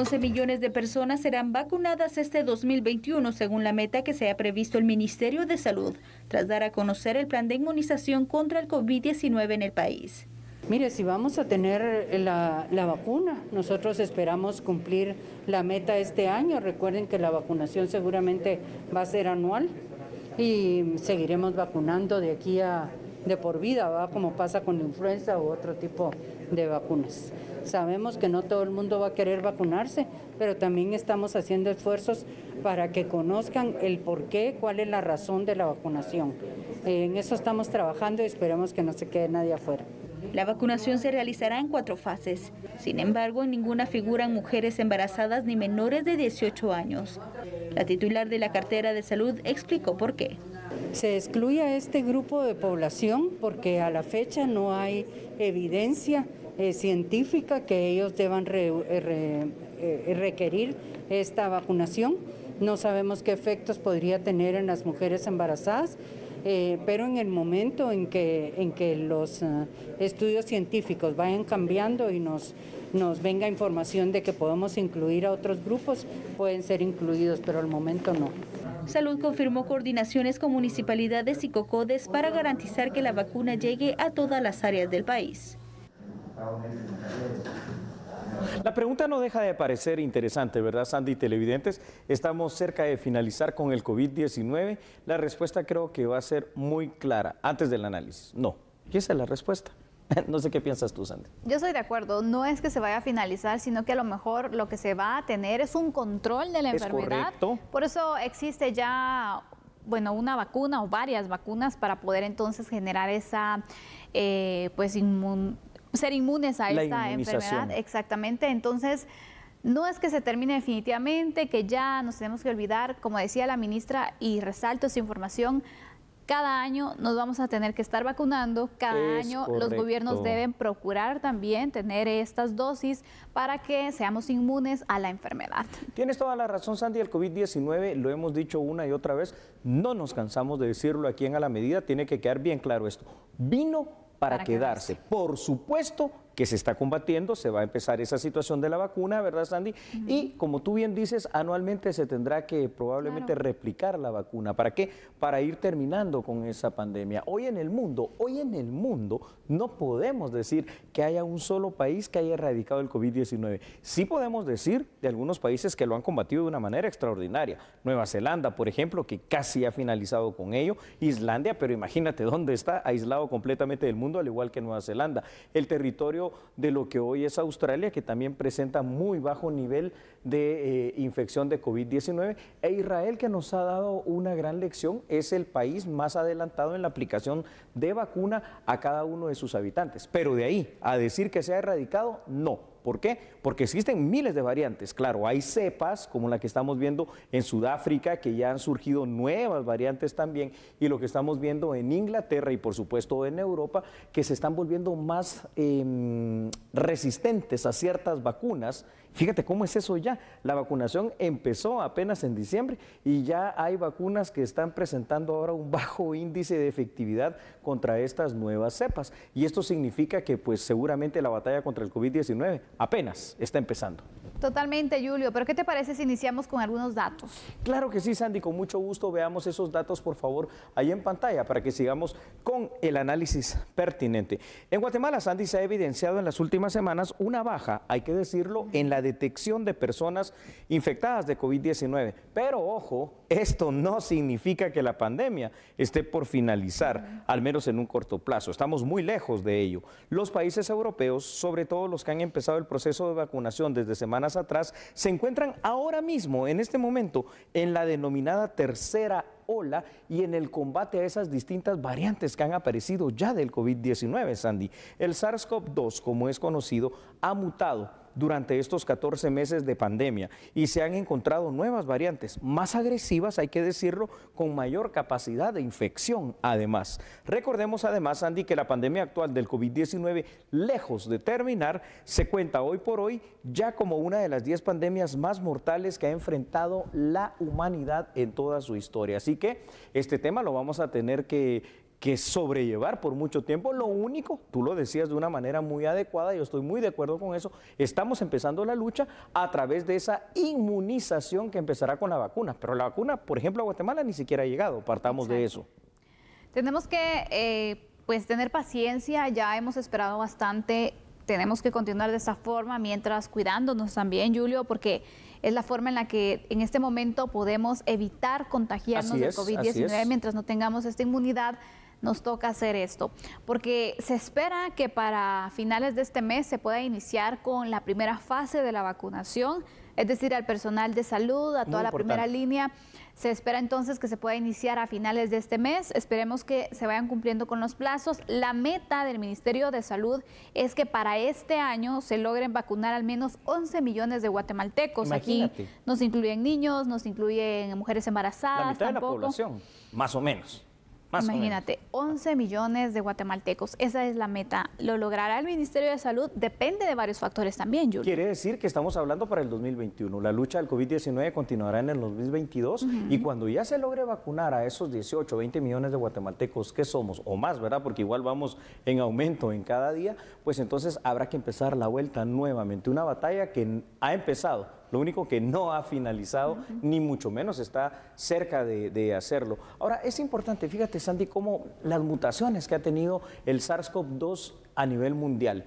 11 millones de personas serán vacunadas este 2021, según la meta que se ha previsto el Ministerio de Salud, tras dar a conocer el plan de inmunización contra el COVID-19 en el país. Mire, si vamos a tener eh, la, vacuna, nosotros esperamos cumplir la meta este año. Recuerden que la vacunación seguramente va a ser anual y seguiremos vacunando de aquí a de por vida, ¿va? como pasa con la influenza u otro tipo de vacunas. Sabemos que no todo el mundo va a querer vacunarse, pero también estamos haciendo esfuerzos para que conozcan el por qué, cuál es la razón de la vacunación. Eh, en eso estamos trabajando y esperamos que no se quede nadie afuera. La vacunación se realizará en cuatro fases. Sin embargo, en ninguna figuran mujeres embarazadas ni menores de 18 años. La titular de la cartera de salud explicó por qué. Se excluye a este grupo de población porque a la fecha no hay evidencia eh, científica que ellos deban eh, eh, requerir esta vacunación. No sabemos qué efectos podría tener en las mujeres embarazadas, pero en el momento en que, en que los estudios científicos vayan cambiando y nos, nos venga información de que podemos incluir a otros grupos, pueden ser incluidos, pero al momento no. Salud confirmó coordinaciones con municipalidades y cocodes para garantizar que la vacuna llegue a todas las áreas del país. La pregunta no deja de parecer interesante, ¿verdad, Sandy? Televidentes, estamos cerca de finalizar con el COVID-19. La respuesta creo que va a ser muy clara antes del análisis. No. Y esa es la respuesta. No sé qué piensas tú, Sandy. Yo estoy de acuerdo. No es que se vaya a finalizar, sino que a lo mejor lo que se va a tener es un control de la enfermedad. Correcto. Por eso existe ya bueno, una vacuna o varias vacunas para poder entonces generar esa eh, pues inmun ser inmunes a esta enfermedad. Exactamente. Entonces, no es que se termine definitivamente, que ya nos tenemos que olvidar, como decía la ministra, y resalto esa información, cada año nos vamos a tener que estar vacunando, cada año los gobiernos deben procurar también tener estas dosis para que seamos inmunes a la enfermedad. Tienes toda la razón, Sandy, el COVID-19, lo hemos dicho una y otra vez, no nos cansamos de decirlo aquí en A la Medida, tiene que quedar bien claro esto, vino para, quedarse. Por supuesto que se está combatiendo, se va a empezar esa situación de la vacuna, ¿verdad, Sandy? Y como tú bien dices, anualmente se tendrá que probablemente replicar la vacuna. ¿Para qué? Para ir terminando con esa pandemia. Hoy en el mundo, hoy en el mundo, no podemos decir que haya un solo país que haya erradicado el COVID-19. Sí podemos decir de algunos países que lo han combatido de una manera extraordinaria. Nueva Zelanda, por ejemplo, que casi ha finalizado con ello. Islandia, pero imagínate dónde está, aislado completamente del mundo, al igual que Nueva Zelanda. El territorio de lo que hoy es Australia, que también presenta muy bajo nivel de eh, infección de COVID-19, e Israel, que nos ha dado una gran lección, es el país más adelantado en la aplicación de vacuna a cada uno de sus habitantes. Pero de ahí a decir que se ha erradicado, no ¿Por qué? Porque existen miles de variantes. Claro, hay cepas como la que estamos viendo en Sudáfrica, que ya han surgido nuevas variantes también, y lo que estamos viendo en Inglaterra y por supuesto en Europa, que se están volviendo más em, resistentes a ciertas vacunas Fíjate cómo es eso ya. La vacunación empezó apenas en diciembre y ya hay vacunas que están presentando ahora un bajo índice de efectividad contra estas nuevas cepas. Y esto significa que pues seguramente la batalla contra el COVID-19 apenas está empezando. Totalmente, Julio. Pero ¿qué te parece si iniciamos con algunos datos? Claro que sí, Sandy. Con mucho gusto veamos esos datos, por favor, ahí en pantalla para que sigamos con el análisis pertinente. En Guatemala, Sandy, se ha evidenciado en las últimas semanas una baja, hay que decirlo, en la detección de personas infectadas de COVID-19. Pero ojo, esto no significa que la pandemia esté por finalizar, al menos en un corto plazo. Estamos muy lejos de ello. Los países europeos, sobre todo los que han empezado el proceso de vacunación desde semanas atrás, se encuentran ahora mismo, en este momento, en la denominada tercera y en el combate a esas distintas variantes que han aparecido ya del COVID-19, Sandy. El SARS-CoV-2, como es conocido, ha mutado durante estos 14 meses de pandemia y se han encontrado nuevas variantes, más agresivas, hay que decirlo, con mayor capacidad de infección además. Recordemos además, Sandy, que la pandemia actual del COVID-19, lejos de terminar, se cuenta hoy por hoy ya como una de las 10 pandemias más mortales que ha enfrentado la humanidad en toda su historia. Así que este tema lo vamos a tener que, sobrellevar por mucho tiempo. Lo único, tú lo decías de una manera muy adecuada, yo estoy muy de acuerdo con eso, estamos empezando la lucha a través de esa inmunización que empezará con la vacuna, pero la vacuna, por ejemplo, a Guatemala ni siquiera ha llegado, partamos de eso. Tenemos que eh, pues tener paciencia, ya hemos esperado bastante, tenemos que continuar de esa forma mientras cuidándonos también, Julio, porque es la forma en la que en este momento podemos evitar contagiarnos de COVID-19 mientras no tengamos esta inmunidad nos toca hacer esto, porque se espera que para finales de este mes se pueda iniciar con la primera fase de la vacunación, es decir, al personal de salud, a toda la primera línea se espera entonces que se pueda iniciar a finales de este mes. Esperemos que se vayan cumpliendo con los plazos. La meta del Ministerio de Salud es que para este año se logren vacunar al menos 11 millones de guatemaltecos. Aquí nos incluyen niños, nos incluyen mujeres embarazadas. La mitad de la población, más o menos. Imagínate, 11 millones de guatemaltecos. Esa es la meta. ¿Lo logrará el Ministerio de Salud? Depende de varios factores también, Julio. Quiere decir que estamos hablando para el 2021. La lucha del COVID-19 continuará en el 2022 y cuando ya se logre vacunar a esos 18, 20 millones de guatemaltecos que somos, o más, ¿verdad? Porque igual vamos en aumento en cada día, pues entonces habrá que empezar la vuelta nuevamente. Una batalla que ha empezado lo único que no ha finalizado, ni mucho menos está cerca de, de, hacerlo. Ahora, es importante, fíjate Sandy, cómo las mutaciones que ha tenido el SARS-CoV-2 a nivel mundial.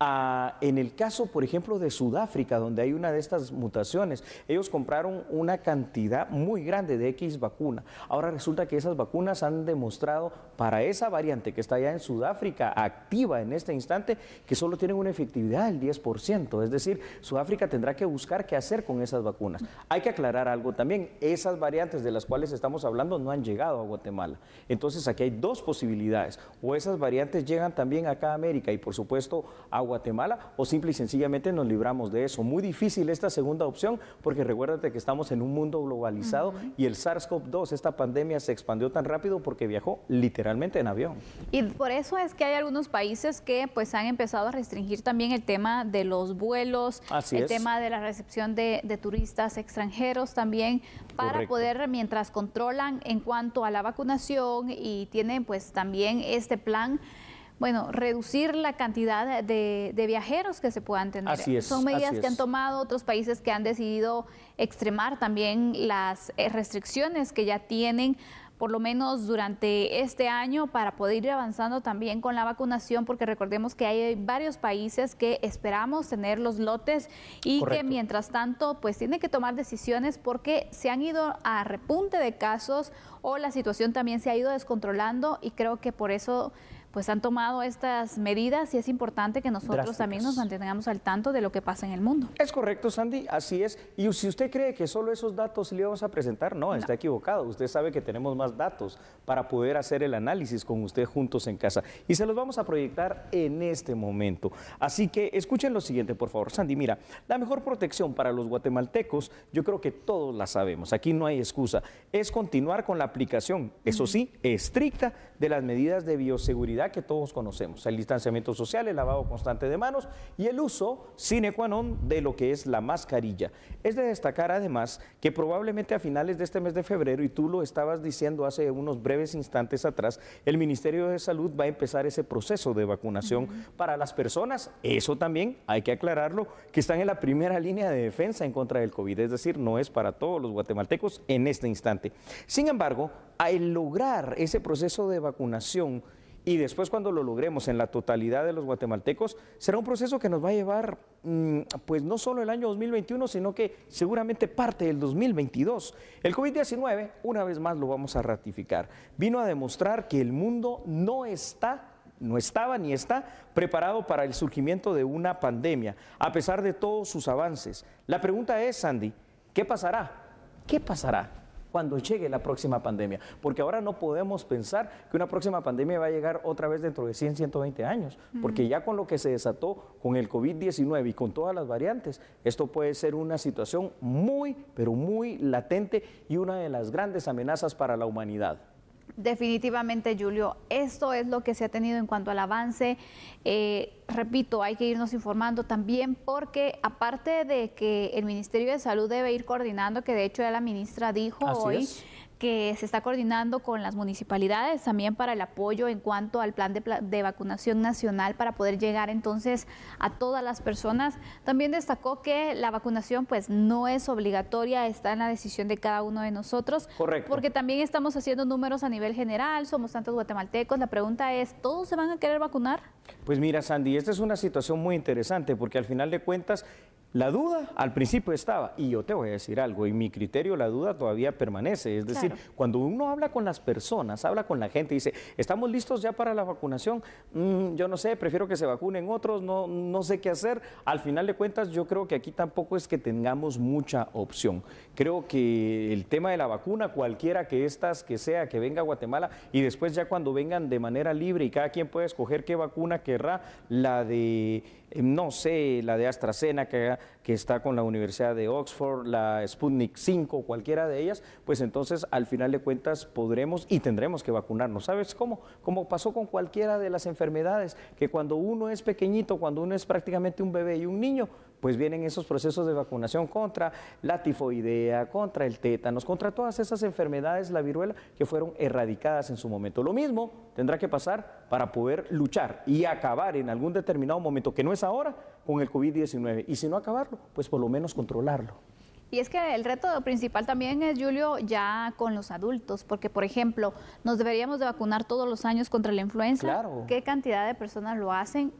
Ah, en el caso, por ejemplo, de Sudáfrica, donde hay una de estas mutaciones, ellos compraron una cantidad muy grande de X vacuna. Ahora resulta que esas vacunas han demostrado para esa variante que está allá en Sudáfrica activa en este instante que solo tienen una efectividad del 10%. Es decir, Sudáfrica tendrá que buscar qué hacer con esas vacunas. Hay que aclarar algo también. Esas variantes de las cuales estamos hablando no han llegado a Guatemala. Entonces aquí hay dos posibilidades. O esas variantes llegan también acá a América y por supuesto a Guatemala o simple y sencillamente nos libramos de eso. Muy difícil esta segunda opción porque recuérdate que estamos en un mundo globalizado y el SARS-CoV-2, esta pandemia se expandió tan rápido porque viajó literalmente en avión. Y por eso es que hay algunos países que pues han empezado a restringir también el tema de los vuelos, el tema de la recepción de, turistas extranjeros también para poder mientras controlan en cuanto a la vacunación y tienen pues también este plan bueno, reducir la cantidad de, viajeros que se puedan tener. Son medidas que han tomado otros países que han decidido extremar también las eh, restricciones que ya tienen por lo menos durante este año para poder ir avanzando también con la vacunación, porque recordemos que hay varios países que esperamos tener los lotes y que mientras tanto pues tienen que tomar decisiones porque se han ido a repunte de casos o la situación también se ha ido descontrolando y creo que por eso pues han tomado estas medidas y es importante que nosotros también nos mantengamos al tanto de lo que pasa en el mundo. Es correcto, Sandy, así es. Y si usted cree que solo esos datos le vamos a presentar, no, está equivocado. Usted sabe que tenemos más datos para poder hacer el análisis con usted juntos en casa. Y se los vamos a proyectar en este momento. Así que escuchen lo siguiente, por favor. Sandy, mira, la mejor protección para los guatemaltecos, yo creo que todos la sabemos, aquí no hay excusa, es continuar con la aplicación, eso sí, estricta de las medidas de bioseguridad que todos conocemos, el distanciamiento social, el lavado constante de manos y el uso sine qua non de lo que es la mascarilla. Es de destacar además que probablemente a finales de este mes de febrero, y tú lo estabas diciendo hace unos breves instantes atrás, el Ministerio de Salud va a empezar ese proceso de vacunación para las personas, eso también hay que aclararlo, que están en la primera línea de defensa en contra del COVID, es decir, no es para todos los guatemaltecos en este instante. Sin embargo, al lograr ese proceso de vacunación, y después cuando lo logremos en la totalidad de los guatemaltecos, será un proceso que nos va a llevar mm, pues no solo el año 2021, sino que seguramente parte del 2022. El COVID-19 una vez más lo vamos a ratificar. Vino a demostrar que el mundo no está no estaba ni está preparado para el surgimiento de una pandemia, a pesar de todos sus avances. La pregunta es, Sandy, ¿qué pasará? ¿Qué pasará? cuando llegue la próxima pandemia, porque ahora no podemos pensar que una próxima pandemia va a llegar otra vez dentro de 100, 120 años, porque ya con lo que se desató con el COVID-19 y con todas las variantes, esto puede ser una situación muy, pero muy latente y una de las grandes amenazas para la humanidad. Definitivamente, Julio, esto es lo que se ha tenido en cuanto al avance. Eh, repito, hay que irnos informando también porque aparte de que el Ministerio de Salud debe ir coordinando, que de hecho ya la ministra dijo hoy, que se está coordinando con las municipalidades también para el apoyo en cuanto al plan de, vacunación nacional para poder llegar entonces a todas las personas. También destacó que la vacunación pues no es obligatoria, está en la decisión de cada uno de nosotros. Correcto. Porque también estamos haciendo números a nivel general, somos tantos guatemaltecos. La pregunta es, ¿todos se van a querer vacunar? Pues mira, Sandy, esta es una situación muy interesante porque al final de cuentas la duda al principio estaba, y yo te voy a decir algo, y mi criterio la duda todavía permanece. Es decir, cuando uno habla con las personas, habla con la gente, dice, ¿estamos listos ya para la vacunación? Mm, yo no sé, prefiero que se vacunen otros, no, no sé qué hacer. Al final de cuentas, yo creo que aquí tampoco es que tengamos mucha opción. Creo que el tema de la vacuna, cualquiera que estas, que sea, que venga a Guatemala, y después ya cuando vengan de manera libre y cada quien puede escoger qué vacuna querrá, la de eh, no sé, la de AstraZeneca, que está con la Universidad de Oxford, la Sputnik 5, cualquiera de ellas, pues entonces al final de cuentas podremos y tendremos que vacunarnos. ¿Sabes cómo? Como pasó con cualquiera de las enfermedades, que cuando uno es pequeñito, cuando uno es prácticamente un bebé y un niño, pues vienen esos procesos de vacunación contra la tifoidea, contra el tétanos, contra todas esas enfermedades, la viruela, que fueron erradicadas en su momento. Lo mismo tendrá que pasar para poder luchar y acabar en algún determinado momento, que no es ahora, con el COVID-19. Y si no acabarlo, pues por lo menos controlarlo. Y es que el reto principal también es, Julio, ya con los adultos, porque, por ejemplo, nos deberíamos de vacunar todos los años contra la influenza. Claro. ¿Qué cantidad de personas lo hacen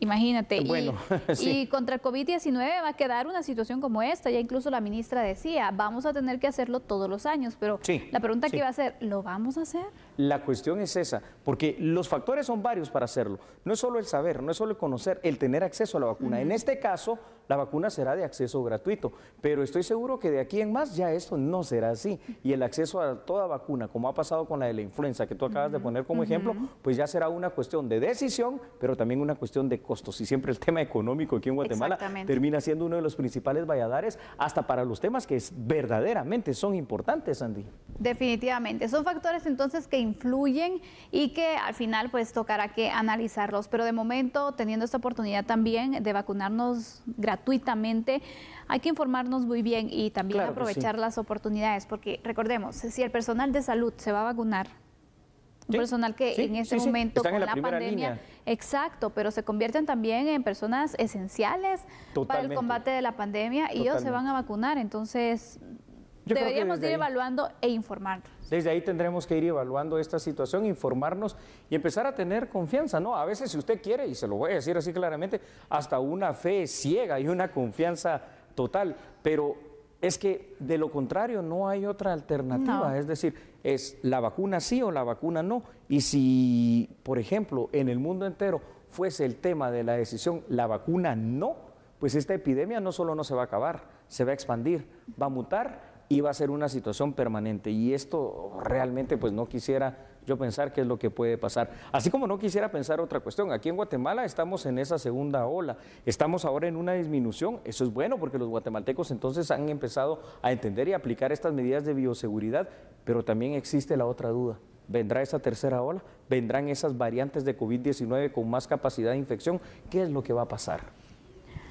Imagínate. y, contra y, contra COVID-19 va a quedar una situación como esta. Ya incluso la ministra decía, vamos a tener que hacerlo todos los años, pero la pregunta que iba a ser, ¿lo vamos a hacer? La cuestión es esa, porque los factores son varios para hacerlo. No es solo el saber, no es solo el conocer, el tener acceso a la vacuna. En este caso, la vacuna será de acceso gratuito, pero estoy seguro que de aquí en más ya esto no será así. Y el acceso a toda vacuna, como ha pasado con la de la influenza que tú acabas de poner como ejemplo, pues ya será una cuestión de decisión, pero también una cuestión de costos. Y siempre el tema económico aquí en Guatemala termina siendo uno de los principales valladares, hasta para los temas que verdaderamente son importantes, Andy. Definitivamente. Son factores entonces que influyen y que al final pues tocará que analizarlos. Pero de momento, teniendo esta oportunidad también de vacunarnos gratuitamente, hay que informarnos muy bien y también aprovechar las oportunidades, porque recordemos, si el personal de salud se va a vacunar, un personal que en este momento con la, pandemia, exacto, pero se convierten también en personas esenciales para el combate de la pandemia y ellos se van a vacunar, entonces Deberíamos ir evaluando e informarnos. Desde ahí tendremos que ir evaluando esta situación, informarnos y empezar a tener confianza, ¿no? A veces, si usted quiere, y se lo voy a decir así claramente, hasta una fe ciega y una confianza total, pero es que de lo contrario no hay otra alternativa, es decir, es la vacuna sí o la vacuna no. Y si, por ejemplo, en el mundo entero fuese el tema de la decisión la vacuna no, pues esta epidemia no solo no se va a acabar, se va a expandir, va a mutar iba a ser una situación permanente y esto realmente pues no quisiera yo pensar qué es lo que puede pasar. Así como no quisiera pensar otra cuestión, aquí en Guatemala estamos en esa segunda ola, estamos ahora en una disminución, eso es bueno porque los guatemaltecos entonces han empezado a entender y aplicar estas medidas de bioseguridad, pero también existe la otra duda. ¿Vendrá esa tercera ola? ¿Vendrán esas variantes de COVID-19 con más capacidad de infección? ¿Qué es lo que va a pasar?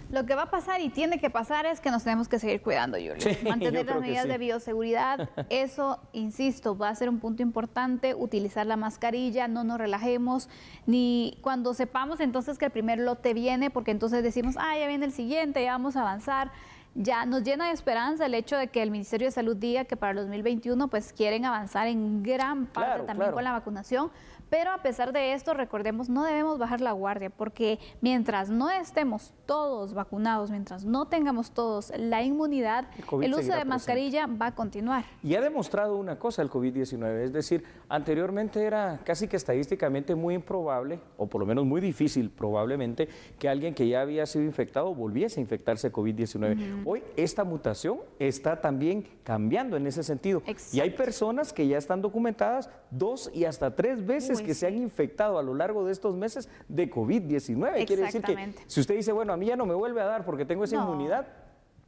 Lo que va a pasar y tiene que pasar es que nos tenemos que seguir cuidando, Julio. Mantener las medidas de bioseguridad, eso, insisto, va a ser un punto importante, utilizar la mascarilla, no nos relajemos, ni cuando sepamos entonces que el primer lote viene, porque entonces decimos, ah, ya viene el siguiente, ya vamos a avanzar ya nos llena de esperanza el hecho de que el Ministerio de Salud diga que para 2021 pues quieren avanzar en gran parte también con la vacunación, pero a pesar de esto, recordemos, no debemos bajar la guardia porque mientras no estemos todos vacunados, mientras no tengamos todos la inmunidad, el, uso de mascarilla va a continuar. Y ha demostrado una cosa el COVID-19, es decir, anteriormente era casi que estadísticamente muy improbable, o por lo menos muy difícil probablemente, que alguien que ya había sido infectado volviese a infectarse COVID-19. Hoy esta mutación está también cambiando en ese sentido. Y hay personas que ya están documentadas dos y hasta tres veces que se han infectado a lo largo de estos meses de COVID-19. Quiere decir que si usted dice, bueno, a mí ya no me vuelve a dar porque tengo esa inmunidad,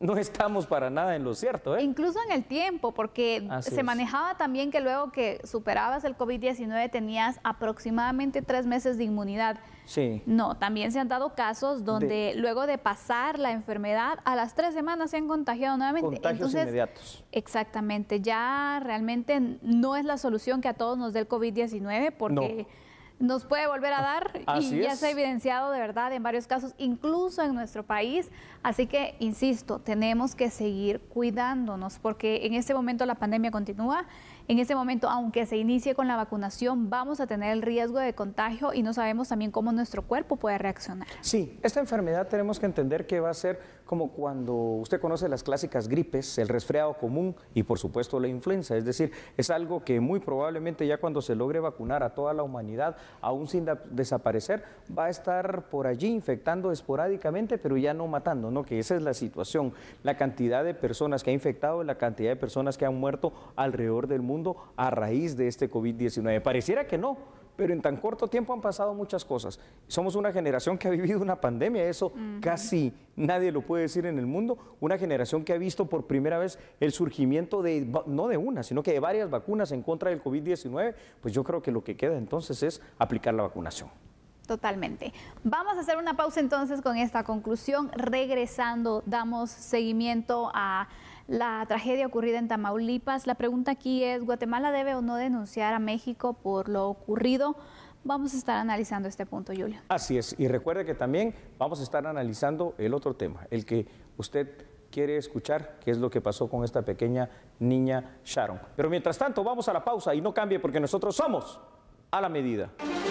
no estamos para nada en lo cierto. ¿eh? Incluso en el tiempo, porque se manejaba también que luego que superabas el COVID-19 tenías aproximadamente tres meses de inmunidad. No, también se han dado casos donde luego de pasar la enfermedad, a las tres semanas se han contagiado nuevamente. Contagios inmediatos. Exactamente, ya realmente no es la solución que a todos nos dé el COVID-19 porque... Nos puede volver a dar y ya se ha evidenciado de verdad en varios casos, incluso en nuestro país. Así que, insisto, tenemos que seguir cuidándonos porque en este momento la pandemia continúa en este momento, aunque se inicie con la vacunación, vamos a tener el riesgo de contagio y no sabemos también cómo nuestro cuerpo puede reaccionar. Sí, esta enfermedad tenemos que entender que va a ser como cuando usted conoce las clásicas gripes, el resfriado común y por supuesto la influenza. Es decir, es algo que muy probablemente ya cuando se logre vacunar a toda la humanidad, aún sin desaparecer, va a estar por allí infectando esporádicamente, pero ya no matando, ¿no? Que esa es la situación. La cantidad de personas que ha infectado, la cantidad de personas que han muerto alrededor del mundo a raíz de este COVID-19. Pareciera que no, pero en tan corto tiempo han pasado muchas cosas. Somos una generación que ha vivido una pandemia, eso casi nadie lo puede decir en el mundo, una generación que ha visto por primera vez el surgimiento de, no de una, sino que de varias vacunas en contra del COVID-19, pues yo creo que lo que queda entonces es aplicar la vacunación. Totalmente. Vamos a hacer una pausa entonces con esta conclusión. Regresando, damos seguimiento a la tragedia ocurrida en Tamaulipas. La pregunta aquí es, ¿Guatemala debe o no denunciar a México por lo ocurrido? Vamos a estar analizando este punto, Julio. Así es, y recuerde que también vamos a estar analizando el otro tema, el que usted quiere escuchar, qué es lo que pasó con esta pequeña niña Sharon. Pero mientras tanto, vamos a la pausa y no cambie porque nosotros somos a la medida.